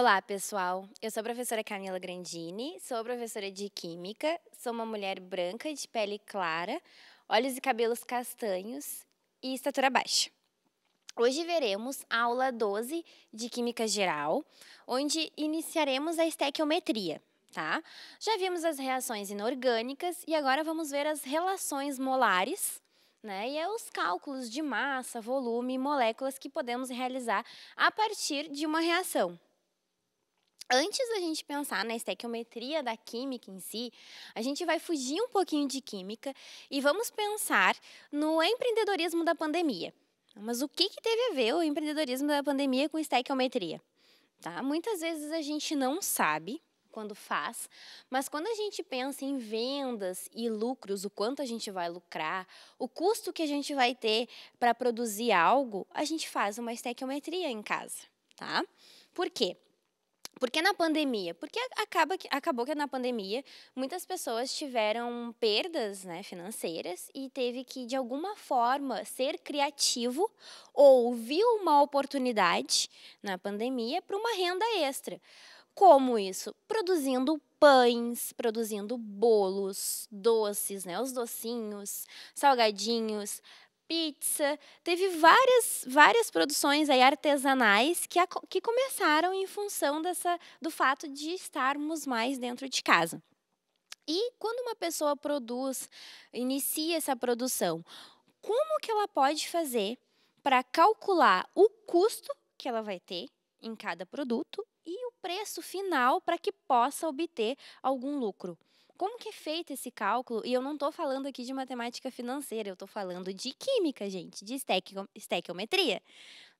Olá, pessoal. Eu sou a professora Camila Grandini, sou professora de Química, sou uma mulher branca de pele clara, olhos e cabelos castanhos e estatura baixa. Hoje veremos a aula 12 de Química Geral, onde iniciaremos a estequiometria, tá? Já vimos as reações inorgânicas e agora vamos ver as relações molares, né? E é os cálculos de massa, volume e moléculas que podemos realizar a partir de uma reação antes da gente pensar na estequiometria da química em si, a gente vai fugir um pouquinho de química e vamos pensar no empreendedorismo da pandemia. Mas o que, que teve a ver o empreendedorismo da pandemia com estequiometria? Tá? Muitas vezes a gente não sabe quando faz, mas quando a gente pensa em vendas e lucros, o quanto a gente vai lucrar, o custo que a gente vai ter para produzir algo, a gente faz uma estequiometria em casa, tá? Por quê? Porque na pandemia, porque acaba que, acabou que na pandemia muitas pessoas tiveram perdas né, financeiras e teve que, de alguma forma, ser criativo ou viu uma oportunidade na pandemia para uma renda extra. Como isso? Produzindo pães, produzindo bolos, doces, né, os docinhos, salgadinhos, pizza. Teve várias, várias produções aí artesanais que, a, que começaram em função dessa, do fato de estarmos mais dentro de casa. E quando uma pessoa produz, inicia essa produção, como que ela pode fazer para calcular o custo que ela vai ter em cada produto e o preço final para que possa obter algum lucro? Como que é feito esse cálculo? E eu não estou falando aqui de matemática financeira, eu estou falando de química, gente, de estequiometria.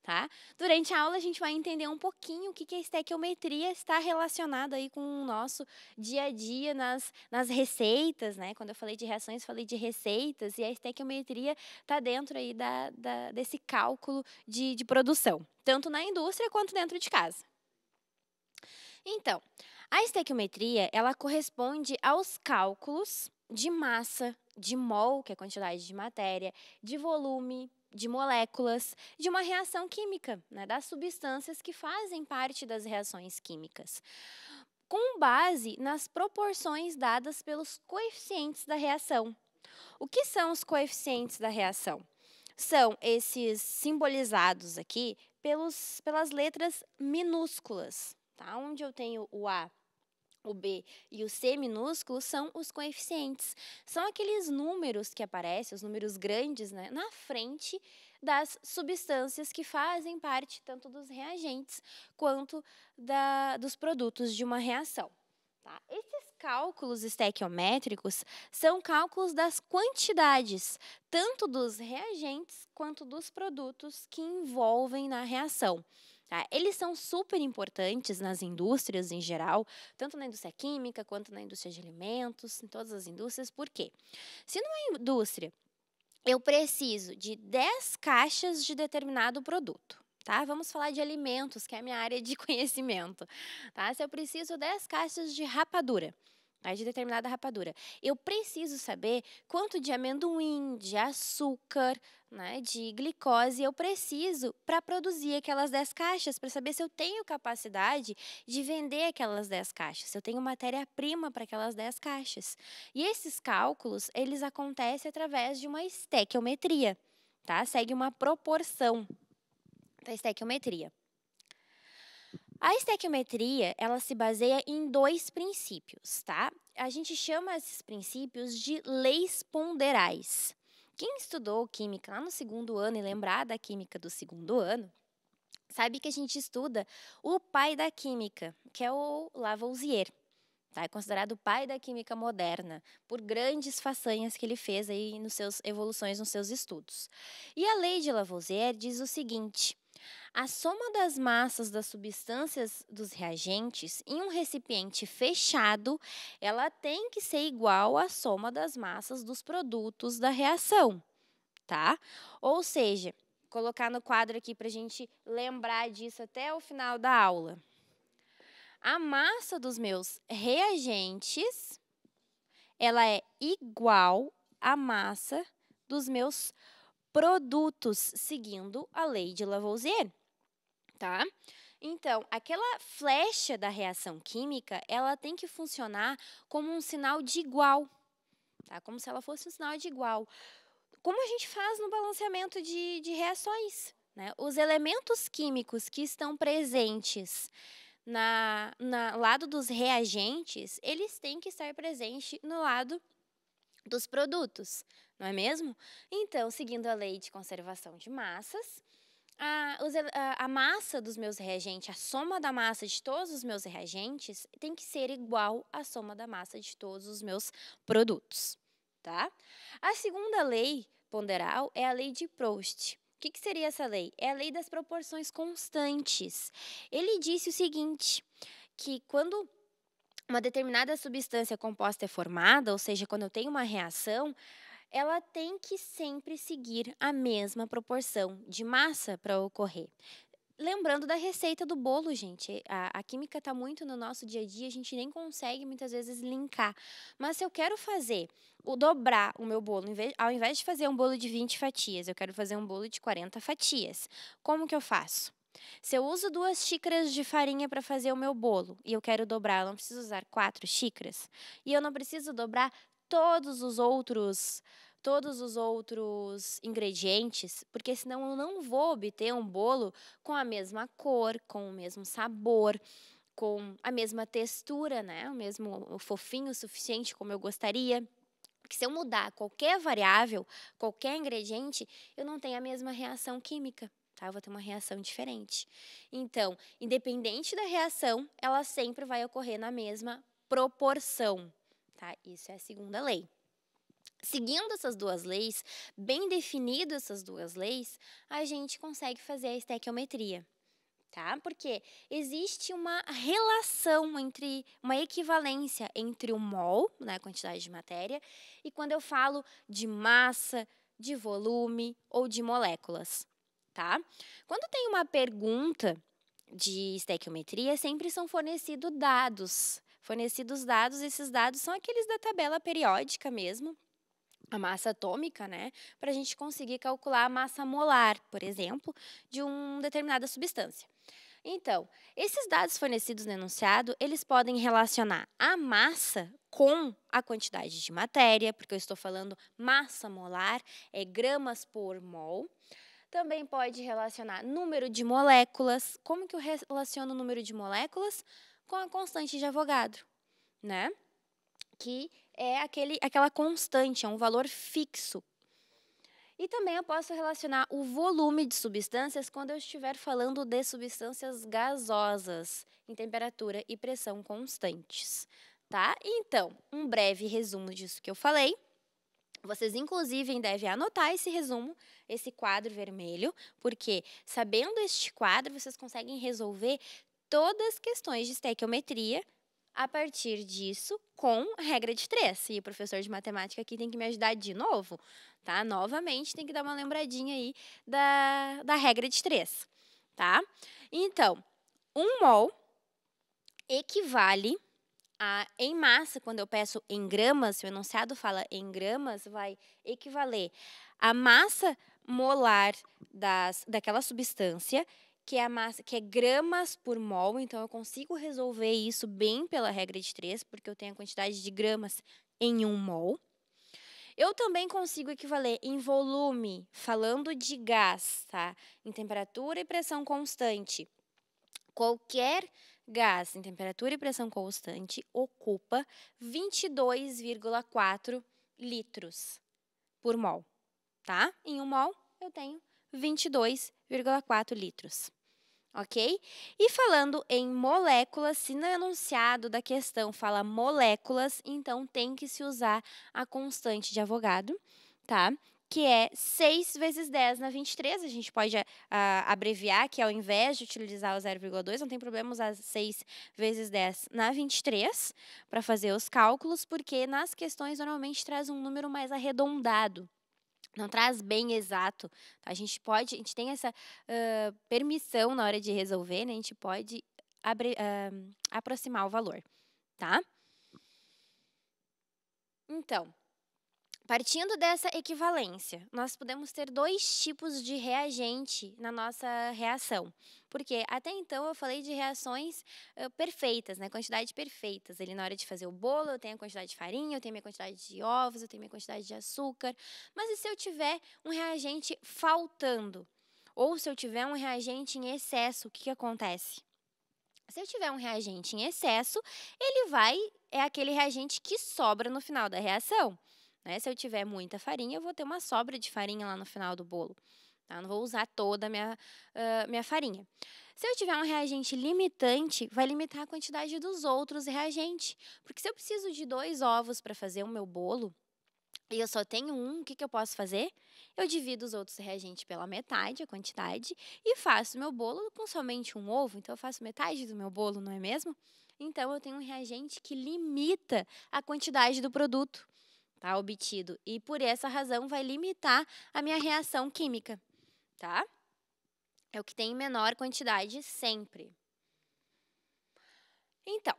Tá? Durante a aula a gente vai entender um pouquinho o que, que a estequiometria está relacionada aí com o nosso dia a dia nas, nas receitas, né? Quando eu falei de reações, falei de receitas e a estequiometria está dentro aí da, da, desse cálculo de, de produção, tanto na indústria quanto dentro de casa. Então, a estequiometria, ela corresponde aos cálculos de massa, de mol, que é a quantidade de matéria, de volume, de moléculas, de uma reação química, né, das substâncias que fazem parte das reações químicas, com base nas proporções dadas pelos coeficientes da reação. O que são os coeficientes da reação? São esses simbolizados aqui pelos, pelas letras minúsculas, tá? onde eu tenho o A o B e o C minúsculo são os coeficientes. São aqueles números que aparecem, os números grandes, né, na frente das substâncias que fazem parte tanto dos reagentes quanto da, dos produtos de uma reação. Tá? Esses cálculos estequiométricos são cálculos das quantidades, tanto dos reagentes quanto dos produtos que envolvem na reação. Tá? Eles são super importantes nas indústrias em geral, tanto na indústria química quanto na indústria de alimentos, em todas as indústrias. Por quê? Se numa indústria eu preciso de 10 caixas de determinado produto, tá? Vamos falar de alimentos, que é a minha área de conhecimento, tá? Se eu preciso 10 caixas de rapadura, né, de determinada rapadura. Eu preciso saber quanto de amendoim, de açúcar, né, de glicose eu preciso para produzir aquelas 10 caixas, para saber se eu tenho capacidade de vender aquelas 10 caixas, se eu tenho matéria-prima para aquelas 10 caixas. E esses cálculos, eles acontecem através de uma estequiometria, tá? Segue uma proporção da estequiometria. A estequiometria, ela se baseia em dois princípios, tá? A gente chama esses princípios de leis ponderais. Quem estudou química lá no segundo ano e lembrar da química do segundo ano, sabe que a gente estuda o pai da química, que é o Lavoisier. Tá? É considerado o pai da química moderna, por grandes façanhas que ele fez aí nos seus evoluções, nos seus estudos. E a lei de Lavoisier diz o seguinte: a soma das massas das substâncias dos reagentes em um recipiente fechado, ela tem que ser igual à soma das massas dos produtos da reação, tá? Ou seja, colocar no quadro aqui para a gente lembrar disso até o final da aula. A massa dos meus reagentes, ela é igual à massa dos meus produtos produtos, seguindo a lei de Lavoisier, tá? Então, aquela flecha da reação química, ela tem que funcionar como um sinal de igual, tá? Como se ela fosse um sinal de igual. Como a gente faz no balanceamento de, de reações, né? Os elementos químicos que estão presentes na, na lado dos reagentes, eles têm que estar presentes no lado dos produtos, não é mesmo? Então, seguindo a lei de conservação de massas, a, a, massa dos meus reagentes, a soma da massa de todos os meus reagentes, tem que ser igual à soma da massa de todos os meus produtos. Tá? A segunda lei ponderal é a lei de Proust. O que, que, seria essa lei? É a lei das proporções constantes. Ele disse o seguinte: que quando uma determinada substância composta é formada, ou seja, quando eu tenho uma reação, ela tem que sempre seguir a mesma proporção de massa para ocorrer. Lembrando da receita do bolo, gente. A, a química está muito no nosso dia a dia, a gente nem consegue muitas vezes linkar. Mas se eu quero fazer, o dobrar o meu bolo, ao invés de fazer um bolo de 20 fatias, eu quero fazer um bolo de 40 fatias. Como que eu faço? Se eu uso duas xícaras de farinha para fazer o meu bolo e eu quero dobrar, eu não preciso usar quatro xícaras. E eu não preciso dobrar todos os outros todos os outros ingredientes, porque senão eu não vou obter um bolo com a mesma cor, com o mesmo sabor, com a mesma textura, né? O mesmo fofinho o suficiente como eu gostaria. Porque se eu mudar qualquer variável, qualquer ingrediente, eu não tenho a mesma reação química. Tá, eu vou ter uma reação diferente. Então, independente da reação, ela sempre vai ocorrer na mesma proporção. Tá? Isso é a segunda lei. Seguindo essas duas leis, bem definido essas duas leis, a gente consegue fazer a estequiometria tá? Porque existe uma relação entre uma equivalência entre o mol, né, a quantidade de matéria, e quando eu falo de massa, de volume ou de moléculas, tá? Quando tem uma pergunta de estequiometria, sempre são fornecidos dados Fornecidos dados, esses dados são aqueles da tabela periódica mesmo, a massa atômica, né, para a gente conseguir calcular a massa molar, por exemplo, de uma determinada substância. Então, esses dados fornecidos no enunciado, eles podem relacionar a massa com a quantidade de matéria, porque eu estou falando massa molar, é gramas por mol. Também pode relacionar número de moléculas. Como que eu relaciono o número de moléculas? com a constante de Avogadro, né? Que é aquele, aquela constante, é um valor fixo. E também eu posso relacionar o volume de substâncias quando eu estiver falando de substâncias gasosas em temperatura e pressão constantes, tá? Então, um breve resumo disso que eu falei. Vocês, inclusive, devem anotar esse resumo, esse quadro vermelho, porque sabendo este quadro, vocês conseguem resolver todas as questões de estequiometria a partir disso com regra de três. E o professor de matemática aqui tem que me ajudar de novo, tá? Novamente tem que dar uma lembradinha aí da, da regra de três, tá? Então, um mol equivale a, em massa, quando eu peço em gramas, se o enunciado fala em gramas, vai equivaler a massa molar das, daquela substância que é, a massa, que é gramas por mol, então eu consigo resolver isso bem pela regra de 3, porque eu tenho a quantidade de gramas em 1 um mol. Eu também consigo equivaler em volume, falando de gás, tá? Em temperatura e pressão constante. Qualquer gás em temperatura e pressão constante ocupa 22,4 litros por mol, tá? Em um mol eu tenho 22,4 litros ok? E falando em moléculas, se no enunciado da questão fala moléculas, então tem que se usar a constante de Avogadro, tá? Que é 6 vezes 10 na 23, a gente pode ah, abreviar, que ao invés de utilizar o 0,2, não tem problema usar 6 vezes 10 na 23 para fazer os cálculos, porque nas questões normalmente traz um número mais arredondado, não traz bem exato. Tá? A gente pode, a gente tem essa uh, permissão na hora de resolver, né? A gente pode abre, uh, aproximar o valor, tá? Então, Partindo dessa equivalência, nós podemos ter dois tipos de reagente na nossa reação. Porque até então eu falei de reações uh, perfeitas, né? Quantidade perfeitas. Ele na hora de fazer o bolo, eu tenho a quantidade de farinha, eu tenho a minha quantidade de ovos, eu tenho a minha quantidade de açúcar. Mas e se eu tiver um reagente faltando? Ou se eu tiver um reagente em excesso, o que, que acontece? Se eu tiver um reagente em excesso, ele vai é aquele reagente que sobra no final da reação. Né? Se eu tiver muita farinha, eu vou ter uma sobra de farinha lá no final do bolo. Tá? Não vou usar toda a minha, uh, minha farinha. Se eu tiver um reagente limitante, vai limitar a quantidade dos outros reagentes. Porque se eu preciso de dois ovos para fazer o meu bolo, e eu só tenho um, o que, que eu posso fazer? Eu divido os outros reagentes pela metade, a quantidade, e faço o meu bolo com somente um ovo. Então, eu faço metade do meu bolo, não é mesmo? Então, eu tenho um reagente que limita a quantidade do produto tá? Obtido. E por essa razão vai limitar a minha reação química, tá? É o que tem em menor quantidade sempre. Então,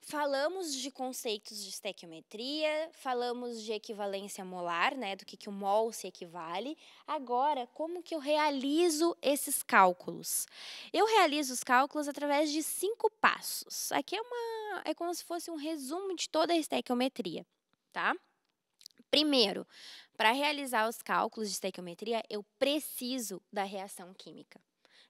falamos de conceitos de estequiometria, falamos de equivalência molar, né, do que, que o mol se equivale. Agora, como que eu realizo esses cálculos? Eu realizo os cálculos através de cinco passos. Aqui é uma é como se fosse um resumo de toda a estequiometria, tá? Primeiro, para realizar os cálculos de estequiometria, eu preciso da reação química.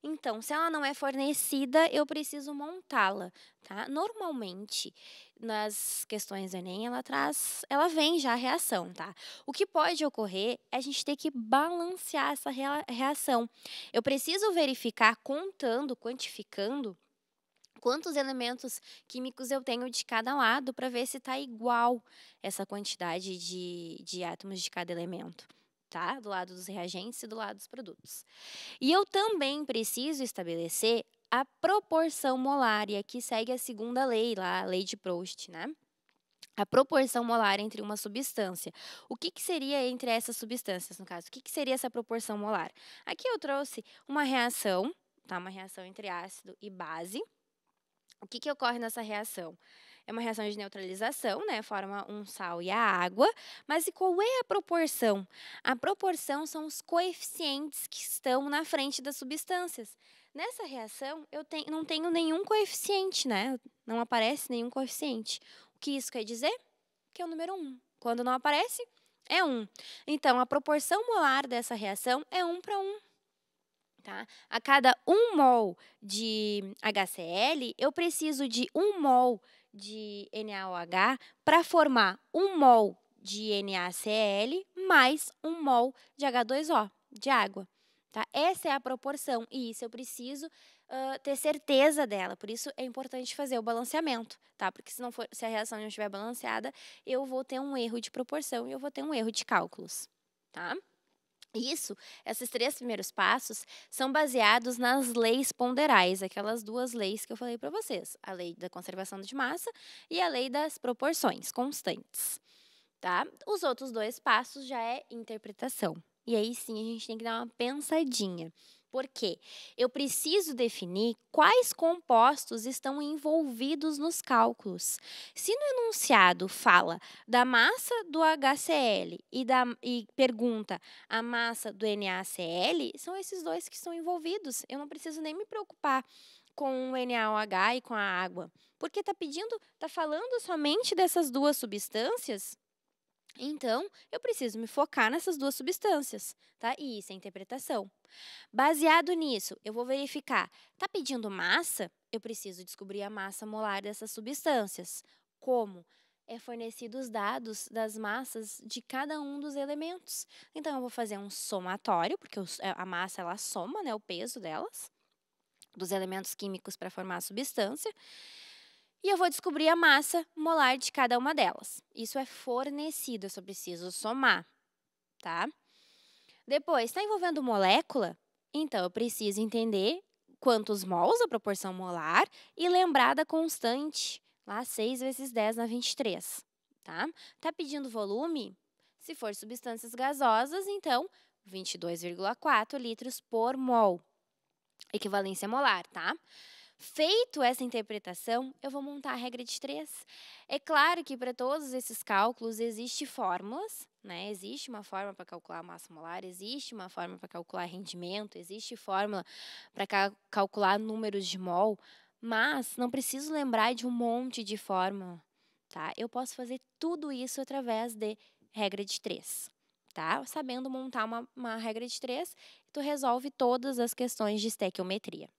Então, se ela não é fornecida, eu preciso montá-la, tá? Normalmente, nas questões do Enem, ela traz, ela vem já a reação, tá? O que pode ocorrer é a gente ter que balancear essa reação. Eu preciso verificar contando, quantificando quantos elementos químicos eu tenho de cada lado para ver se está igual essa quantidade de, de átomos de cada elemento. Tá? Do lado dos reagentes e do lado dos produtos. E eu também preciso estabelecer a proporção molar e aqui segue a segunda lei, lá, a lei de Proust, né? a proporção molar entre uma substância. O que, que seria entre essas substâncias, no caso? O que, que seria essa proporção molar? Aqui eu trouxe uma reação, tá? uma reação entre ácido e base, o que, que ocorre nessa reação? É uma reação de neutralização, né? Forma um sal e a água. Mas e qual é a proporção? A proporção são os coeficientes que estão na frente das substâncias. Nessa reação, eu não tenho nenhum coeficiente, né? Não aparece nenhum coeficiente. O que isso quer dizer? Que é o número 1. Um. Quando não aparece, é 1. Um. Então, a proporção molar dessa reação é 1 um para 1. Um. Tá? A cada 1 mol de HCl, eu preciso de 1 mol de NaOH para formar 1 mol de NaCl mais 1 mol de H2O, de água. Tá? Essa é a proporção e isso eu preciso uh, ter certeza dela. Por isso é importante fazer o balanceamento, tá? Porque se, não for, se a reação não estiver balanceada, eu vou ter um erro de proporção e eu vou ter um erro de cálculos, tá? Isso, esses três primeiros passos são baseados nas leis ponderais, aquelas duas leis que eu falei para vocês, a lei da conservação de massa e a lei das proporções constantes, tá? Os outros dois passos já é interpretação. E aí sim a gente tem que dar uma pensadinha. Porque eu preciso definir quais compostos estão envolvidos nos cálculos. Se no enunciado fala da massa do HCl e, da, e pergunta a massa do NaCl, são esses dois que estão envolvidos. Eu não preciso nem me preocupar com o NaOH e com a água, porque está pedindo, está falando somente dessas duas substâncias então, eu preciso me focar nessas duas substâncias, tá? E isso é interpretação. Baseado nisso, eu vou verificar, tá pedindo massa? Eu preciso descobrir a massa molar dessas substâncias. Como? É fornecido os dados das massas de cada um dos elementos. Então, eu vou fazer um somatório, porque é, a massa ela soma né, o peso delas, dos elementos químicos para formar a substância. E eu vou descobrir a massa molar de cada uma delas. Isso é fornecido, eu só preciso somar, tá? Depois, está envolvendo molécula? Então, eu preciso entender quantos mols a proporção molar e lembrar da constante, lá 6 vezes 10 na 23, tá? Tá pedindo volume? Se for substâncias gasosas, então 22,4 litros por mol. Equivalência molar, tá? Feito essa interpretação, eu vou montar a regra de três. É claro que para todos esses cálculos existem fórmulas, né? Existe uma forma para calcular massa molar, existe uma forma para calcular rendimento, existe fórmula para ca calcular números de mol, mas não preciso lembrar de um monte de fórmula, tá? Eu posso fazer tudo isso através de regra de três. Tá? Sabendo montar uma, uma regra de três, tu resolve todas as questões de estequiometria.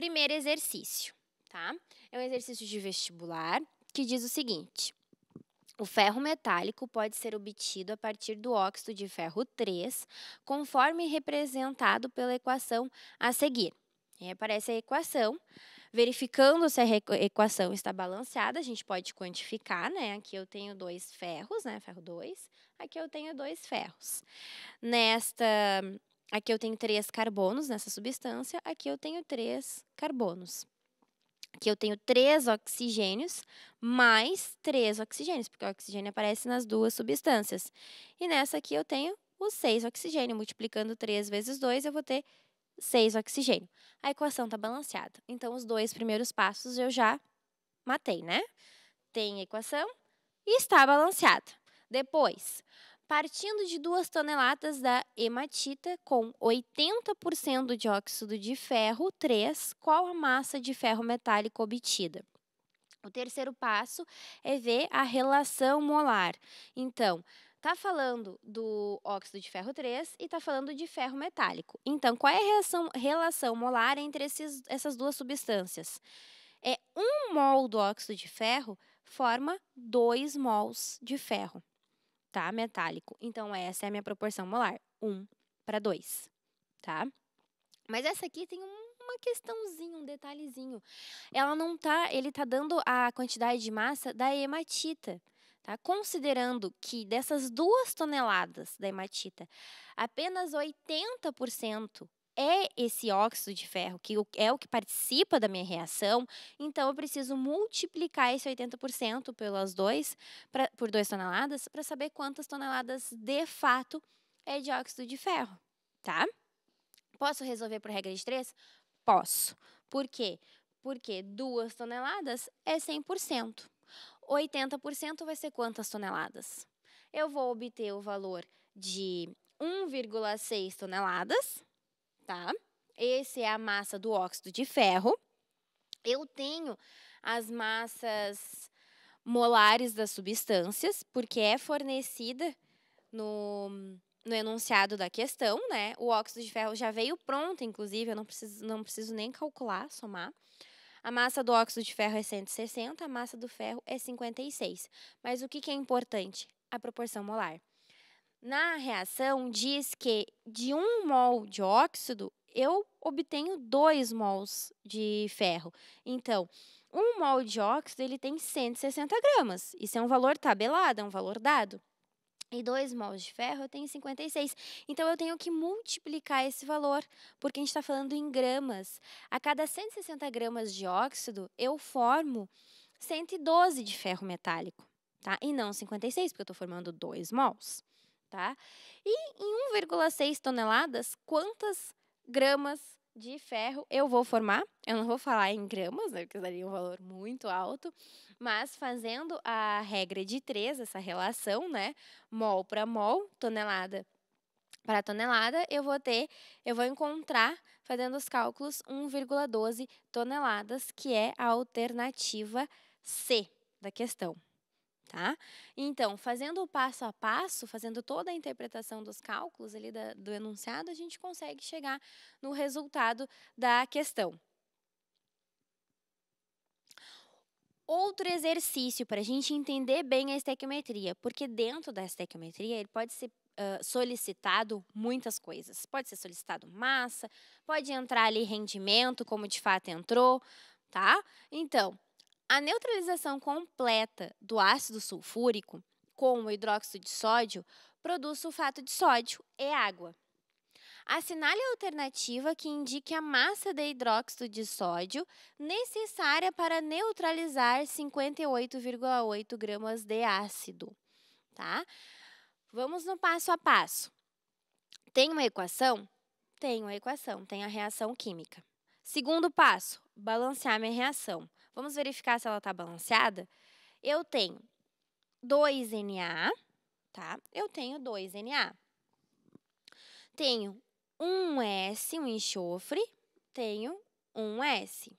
Primeiro exercício, tá? É um exercício de vestibular que diz o seguinte: o ferro metálico pode ser obtido a partir do óxido de ferro 3, conforme representado pela equação a seguir. E aparece a equação. Verificando se a equação está balanceada, a gente pode quantificar, né? Aqui eu tenho dois ferros, né? Ferro 2. Aqui eu tenho dois ferros. Nesta Aqui eu tenho três carbonos nessa substância, aqui eu tenho três carbonos. Aqui eu tenho três oxigênios mais três oxigênios, porque o oxigênio aparece nas duas substâncias. E nessa aqui eu tenho os seis oxigênio. Multiplicando três vezes dois, eu vou ter seis oxigênio. A equação está balanceada. Então, os dois primeiros passos eu já matei, né? Tem equação e está balanceada. Depois, partindo de 2 toneladas da hematita com 80% de óxido de ferro 3, qual a massa de ferro metálico obtida. O terceiro passo é ver a relação molar. Então, tá falando do óxido de ferro 3 e tá falando de ferro metálico. Então, qual é a relação, relação molar entre esses, essas duas substâncias? É um mol do óxido de ferro forma 2 mols de ferro tá? Metálico. Então, essa é a minha proporção molar. 1 para 2, tá? Mas essa aqui tem uma questãozinha, um detalhezinho. Ela não tá, ele tá dando a quantidade de massa da hematita, tá? Considerando que dessas duas toneladas da hematita, apenas 80% é esse óxido de ferro, que é o que participa da minha reação, então eu preciso multiplicar esse 80% pelas dois, pra, por 2 toneladas para saber quantas toneladas de fato é de óxido de ferro, tá? Posso resolver por regra de 3? Posso. Por quê? Porque 2 toneladas é 100%. 80% vai ser quantas toneladas? Eu vou obter o valor de 1,6 toneladas, tá? Esse é a massa do óxido de ferro. Eu tenho as massas molares das substâncias, porque é fornecida no, no enunciado da questão, né? O óxido de ferro já veio pronto, inclusive, eu não preciso, não preciso nem calcular, somar. A massa do óxido de ferro é 160, a massa do ferro é 56. Mas o que, que é importante? A proporção molar. Na reação, diz que de um mol de óxido eu obtenho dois mols de ferro. Então, um mol de óxido ele tem 160 gramas. Isso é um valor tabelado, é um valor dado. E dois mols de ferro eu tenho 56. Então, eu tenho que multiplicar esse valor, porque a gente está falando em gramas. A cada 160 gramas de óxido, eu formo 112 de ferro metálico. Tá? E não 56, porque eu estou formando dois mols tá? E em 1,6 toneladas, quantas gramas de ferro eu vou formar. Eu não vou falar em gramas, né, porque daria um valor muito alto, mas fazendo a regra de 3, essa relação, né, mol para mol, tonelada para tonelada, eu vou ter, eu vou encontrar fazendo os cálculos 1,12 toneladas, que é a alternativa C da questão. Tá? Então, fazendo o passo a passo, fazendo toda a interpretação dos cálculos ali da, do enunciado, a gente consegue chegar no resultado da questão. Outro exercício para a gente entender bem a estequiometria, porque dentro da estequiometria ele pode ser Uh, solicitado muitas coisas. Pode ser solicitado massa, pode entrar ali rendimento, como de fato entrou, tá? Então, a neutralização completa do ácido sulfúrico com o hidróxido de sódio produz sulfato de sódio e água. Assinale a alternativa que indique a massa de hidróxido de sódio necessária para neutralizar 58,8 gramas de ácido. Tá? Vamos no passo a passo. Tem uma equação? Tem uma equação, tem a reação química. Segundo passo, balancear minha reação. Vamos verificar se ela está balanceada? Eu tenho 2Na, tá? Eu tenho 2Na. Tenho 1 S, um enxofre, tenho 1 S.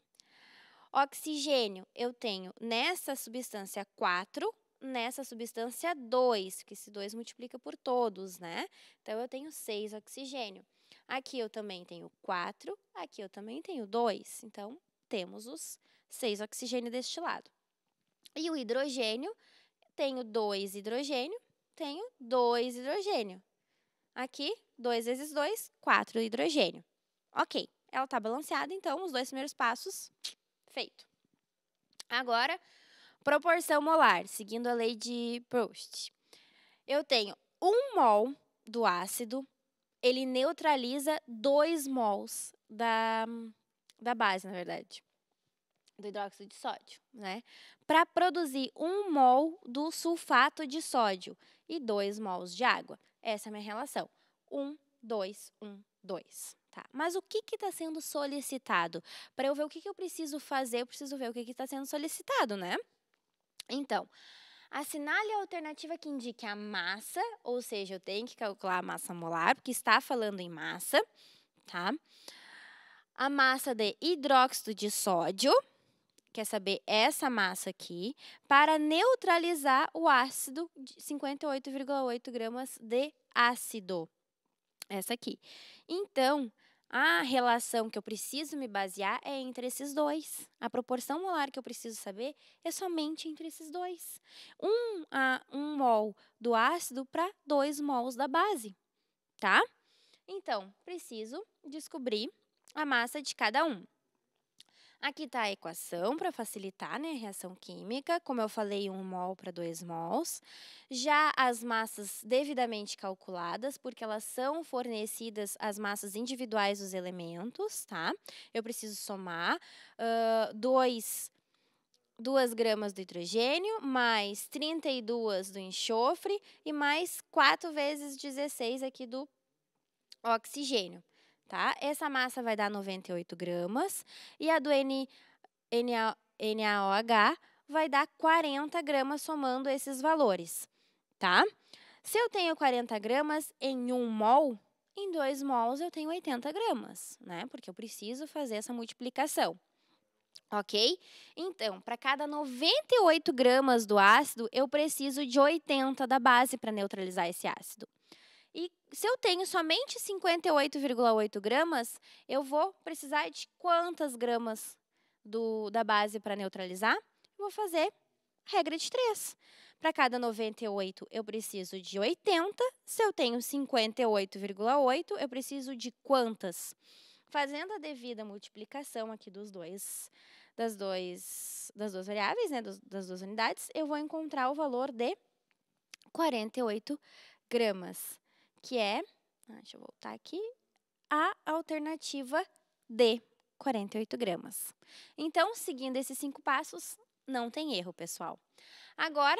Oxigênio, eu tenho nessa substância 4, nessa substância 2, porque esse 2 multiplica por todos, né? Então, eu tenho 6 oxigênio. Aqui eu também tenho 4, aqui eu também tenho 2. Então, temos os 6 oxigênio deste lado. E o hidrogênio, tenho 2 hidrogênio, tenho 2 hidrogênio. Aqui, 2 vezes 2, 4 hidrogênio. Ok, ela está balanceada, então os dois primeiros passos, feito. Agora, proporção molar, seguindo a lei de Proust. Eu tenho 1 mol do ácido, ele neutraliza 2 mols da, da base, na verdade do hidróxido de sódio, né? Para produzir um mol do sulfato de sódio e dois mols de água. Essa é a minha relação. um, dois, um, dois. Tá, mas o que está sendo solicitado? Para eu ver o que, que, eu preciso fazer, eu preciso ver o que está sendo solicitado, né? Então, assinale a alternativa que indique a massa, ou seja, eu tenho que calcular a massa molar, porque está falando em massa, tá? A massa de hidróxido de sódio, quer saber essa massa aqui, para neutralizar o ácido de 58,8 gramas de ácido. Essa aqui. Então, a relação que eu preciso me basear é entre esses dois. A proporção molar que eu preciso saber é somente entre esses dois. Um, a, um mol do ácido para dois mols da base, tá? Então, preciso descobrir a massa de cada um. Aqui está a equação para facilitar né, a reação química, como eu falei, 1 um mol para 2 mols. Já as massas devidamente calculadas, porque elas são fornecidas as massas individuais dos elementos, tá? Eu preciso somar 2 uh, 2 gramas do hidrogênio, mais 32 do enxofre e mais 4 vezes 16 aqui do oxigênio tá? Essa massa vai dar 98 gramas e a do N, NA, NaOH vai dar 40 gramas somando esses valores, tá? Se eu tenho 40 gramas em 1 mol, em 2 mols eu tenho 80 gramas, né? Porque eu preciso fazer essa multiplicação. Ok? Então, para cada 98 gramas do ácido, eu preciso de 80 da base para neutralizar esse ácido. E se eu tenho somente 58,8 gramas, eu vou precisar de quantas gramas do, da base para neutralizar? Eu vou fazer regra de 3. Para cada 98, eu preciso de 80. Se eu tenho 58,8, eu preciso de quantas? Fazendo a devida multiplicação aqui dos dois, das, dois, das duas variáveis, né, das duas unidades, eu vou encontrar o valor de 48 gramas que é, ah, deixa eu voltar aqui, a alternativa D, 48 gramas. Então, seguindo esses cinco passos, não tem erro, pessoal. Agora,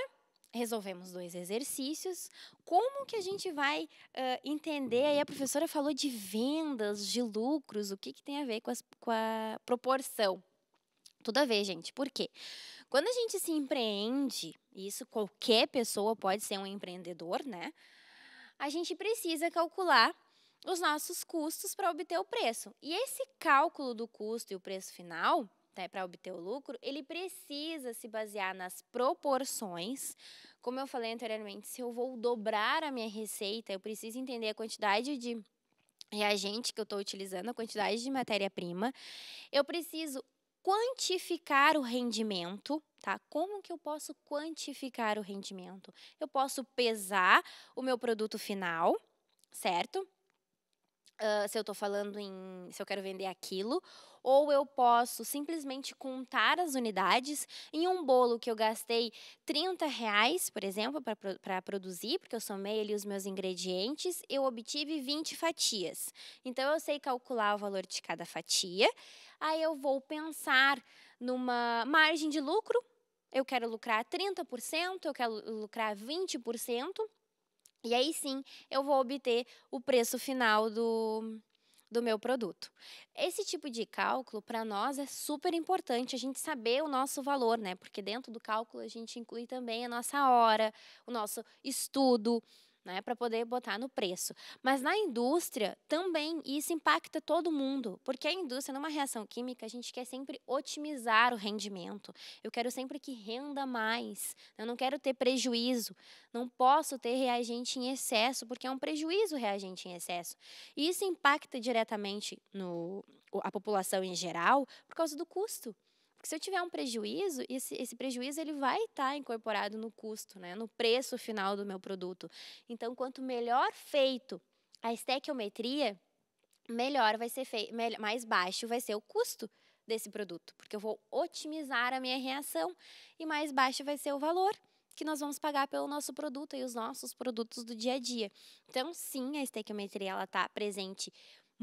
resolvemos dois exercícios. Como que a gente vai uh, entender? Aí a professora falou de vendas, de lucros, o que, que tem a ver com, as, com a proporção? Tudo a ver, gente. Por quê? Quando a gente se empreende, isso qualquer pessoa pode ser um empreendedor, né? a gente precisa calcular os nossos custos para obter o preço. E esse cálculo do custo e o preço final, né, para obter o lucro, ele precisa se basear nas proporções. Como eu falei anteriormente, se eu vou dobrar a minha receita, eu preciso entender a quantidade de reagente que eu estou utilizando, a quantidade de matéria-prima. Eu preciso quantificar o rendimento, tá? Como que eu posso quantificar o rendimento? Eu posso pesar o meu produto final, certo? Uh, se eu estou falando em se eu quero vender aquilo, ou eu posso simplesmente contar as unidades em um bolo que eu gastei 30 reais, por exemplo, para produzir, porque eu somei ali os meus ingredientes, eu obtive 20 fatias. Então eu sei calcular o valor de cada fatia. Aí eu vou pensar numa margem de lucro. Eu quero lucrar 30%, eu quero lucrar 20%. E aí sim eu vou obter o preço final do, do meu produto. Esse tipo de cálculo para nós é super importante a gente saber o nosso valor, né? Porque dentro do cálculo a gente inclui também a nossa hora, o nosso estudo, né, para poder botar no preço. Mas na indústria também isso impacta todo mundo, porque a indústria numa reação química a gente quer sempre otimizar o rendimento. Eu quero sempre que renda mais. Eu não quero ter prejuízo. Não posso ter reagente em excesso, porque é um prejuízo reagente em excesso. E isso impacta diretamente no a população em geral por causa do custo. Porque se eu tiver um prejuízo, esse, esse prejuízo ele vai estar tá incorporado no custo, né? no preço final do meu produto. Então, quanto melhor feito a estequiometria, melhor vai ser feito, mais baixo vai ser o custo desse produto, porque eu vou otimizar a minha reação e mais baixo vai ser o valor que nós vamos pagar pelo nosso produto e os nossos produtos do dia a dia. Então, sim, a estequiometria ela está presente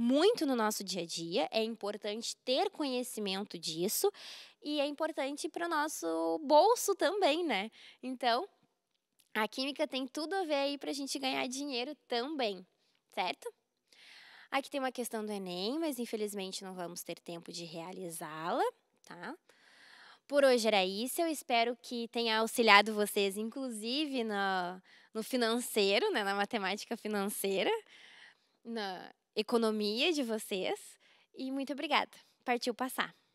muito no nosso dia a dia, é importante ter conhecimento disso e é importante para o nosso bolso também, né? Então, a química tem tudo a ver aí para a gente ganhar dinheiro também, certo? Aqui tem uma questão do Enem, mas infelizmente não vamos ter tempo de realizá-la, tá? Por hoje era isso. Eu espero que tenha auxiliado vocês, inclusive no, no financeiro, né, na matemática financeira, na economia de vocês. E muito obrigada. Partiu passar.